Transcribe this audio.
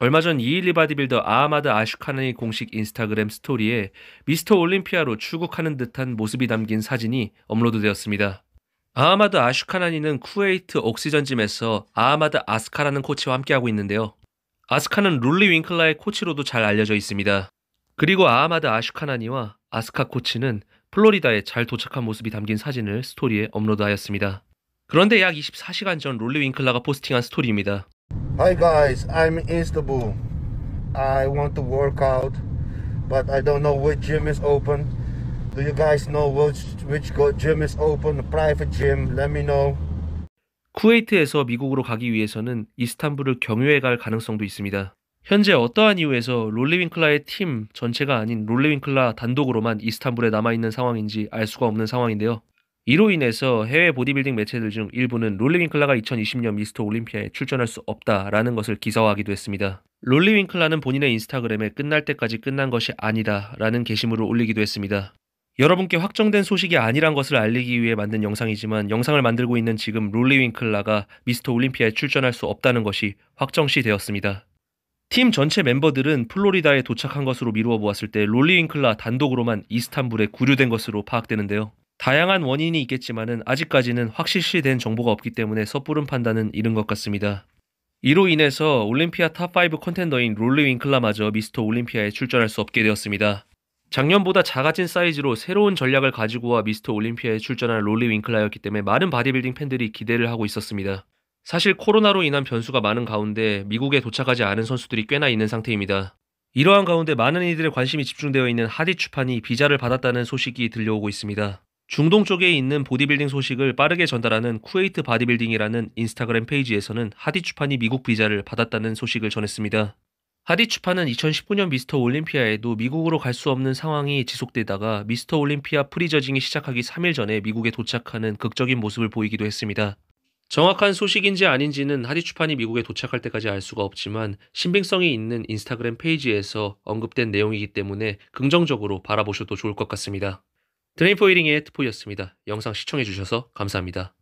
얼마 전 이일리 바디빌더 아하마드 아슈카네의 공식 인스타그램 스토리에 미스터 올림피아로 출국하는 듯한 모습이 담긴 사진이 업로드되었습니다. 아하마드 아슈카나니는 쿠웨이트 옥시전짐에서 아하마드 아스카라는 코치와 함께하고 있는데요. 아스카는 롤리 윙클라의 코치로도 잘 알려져 있습니다. 그리고 아하마드 아슈카나니와 아스카 코치는 플로리다에 잘 도착한 모습이 담긴 사진을 스토리에 업로드하였습니다. 그런데 약 24시간 전 롤리 윙클라가 포스팅한 스토리입니다. Hi guys, I'm in Istanbul. I want to work out, but I don't know which gym is open. Do you guys know which, which gym is open? A private gym? Let me know. 쿠웨이트에서 미국으로 가기 위해서는 이스탄불을 경유해 갈 가능성도 있습니다. 현재 어떠한 이유에서 롤리윙클라의 팀 전체가 아닌 롤리윙클라 단독으로만 이스탄불에 남아있는 상황인지 알 수가 없는 상황인데요. 이로 인해서 해외 보디빌딩 매체들 중 일부는 롤리 윙클라가 2020년 미스터 올림피아에 출전할 수 없다라는 것을 기사화하기도 했습니다. 롤리 윙클라는 본인의 인스타그램에 끝날 때까지 끝난 것이 아니다라는 게시물을 올리기도 했습니다. 여러분께 확정된 소식이 아니란 것을 알리기 위해 만든 영상이지만 영상을 만들고 있는 지금 롤리 윙클라가 미스터 올림피아에 출전할 수 없다는 것이 확정시 되었습니다. 팀 전체 멤버들은 플로리다에 도착한 것으로 미루어 보았을 때 롤리 윙클라 단독으로만 이스탄불에 구류된 것으로 파악되는데요. 다양한 원인이 있겠지만은 아직까지는 확실시된 정보가 없기 때문에 섣부른 판단은 이른 것 같습니다. 이로 인해서 올림피아 탑5 컨텐더인 롤리 윙클라마저 미스터 올림피아에 출전할 수 없게 되었습니다. 작년보다 작아진 사이즈로 새로운 전략을 가지고 와 미스터 올림피아에 출전한 롤리 윙클라였기 때문에 많은 바디빌딩 팬들이 기대를 하고 있었습니다. 사실 코로나로 인한 변수가 많은 가운데 미국에 도착하지 않은 선수들이 꽤나 있는 상태입니다. 이러한 가운데 많은 이들의 관심이 집중되어 있는 하디 추판이 비자를 받았다는 소식이 들려오고 있습니다. 중동 쪽에 있는 보디빌딩 소식을 빠르게 전달하는 쿠웨이트 바디빌딩이라는 인스타그램 페이지에서는 하디 추판이 미국 비자를 받았다는 소식을 전했습니다. 하디 추판은 2019년 미스터 올림피아에도 미국으로 갈 수 없는 상황이 지속되다가 미스터 올림피아 프리저징이 시작하기 3일 전에 미국에 도착하는 극적인 모습을 보이기도 했습니다. 정확한 소식인지 아닌지는 하디 추판이 미국에 도착할 때까지 알 수가 없지만 신빙성이 있는 인스타그램 페이지에서 언급된 내용이기 때문에 긍정적으로 바라보셔도 좋을 것 같습니다. 드레인포이링의 트포이였습니다. 영상 시청해주셔서 감사합니다.